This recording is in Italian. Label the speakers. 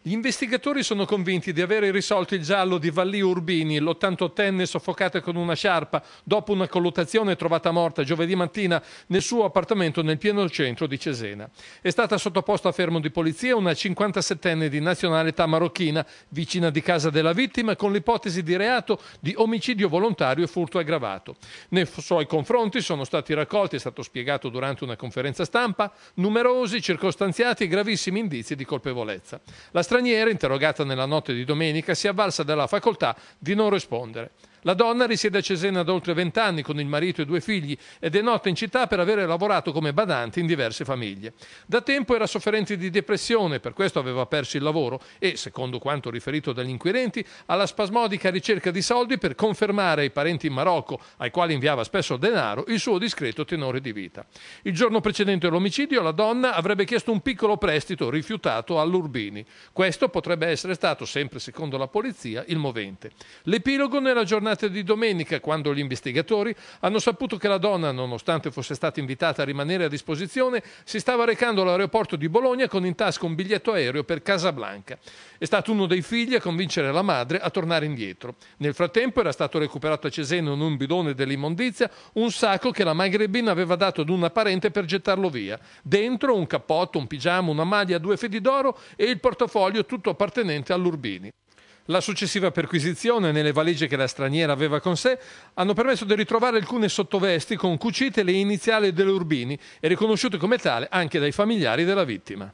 Speaker 1: Gli investigatori sono convinti di aver risolto il giallo di Vallì Urbini, l'88enne soffocata con una sciarpa dopo una colluttazione trovata morta giovedì mattina nel suo appartamento nel pieno centro di Cesena. È stata sottoposta a fermo di polizia una 57enne di nazionalità marocchina, vicina di casa della vittima, con l'ipotesi di reato di omicidio volontario e furto aggravato. Nei suoi confronti sono stati raccolti, è stato spiegato durante una conferenza stampa, numerosi, circostanziati e gravissimi indizi di colpevolezza. La straniera, interrogata nella notte di domenica, si è avvalsa della facoltà di non rispondere. La donna risiede a Cesena da oltre vent'anni con il marito e due figli ed è nota in città per aver lavorato come badante in diverse famiglie. Da tempo era sofferente di depressione, per questo aveva perso il lavoro e, secondo quanto riferito dagli inquirenti, alla spasmodica ricerca di soldi per confermare ai parenti in Marocco, ai quali inviava spesso denaro, il suo discreto tenore di vita. Il giorno precedente all'omicidio la donna avrebbe chiesto un piccolo prestito rifiutato all'Urbini. Questo potrebbe essere stato, sempre secondo la polizia, il movente. L'epilogo nella giornata giornate di domenica, quando gli investigatori hanno saputo che la donna, nonostante fosse stata invitata a rimanere a disposizione, si stava recando all'aeroporto di Bologna con in tasca un biglietto aereo per Casablanca. È stato uno dei figli a convincere la madre a tornare indietro. Nel frattempo era stato recuperato a Cesena in un bidone dell'immondizia un sacco che la magrebina aveva dato ad una parente per gettarlo via. Dentro un cappotto, un pigiama, una maglia, due fedi d'oro e il portafoglio tutto appartenente all'Urbini. La successiva perquisizione nelle valigie che la straniera aveva con sé hanno permesso di ritrovare alcune sottovesti con cucite le iniziali dell'Urbini e riconosciute come tale anche dai familiari della vittima.